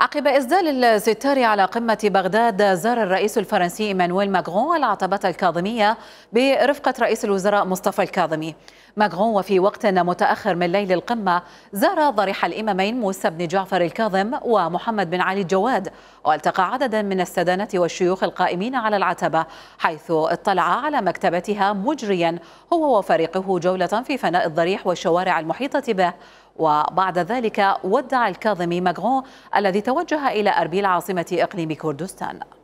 عقب إسدال الستار على قمة بغداد زار الرئيس الفرنسي إيمانويل ماكرون العتبة الكاظمية برفقة رئيس الوزراء مصطفى الكاظمي ماكرون وفي وقت متأخر من ليل القمة زار ضريح الإمامين موسى بن جعفر الكاظم ومحمد بن علي الجواد والتقى عددا من السدانة والشيوخ القائمين على العتبة حيث اطلع على مكتبتها مجريا هو وفريقه جولة في فناء الضريح والشوارع المحيطة به وبعد ذلك ودع الكاظمي ماغرون الذي توجه إلى أربيل عاصمة إقليم كردستان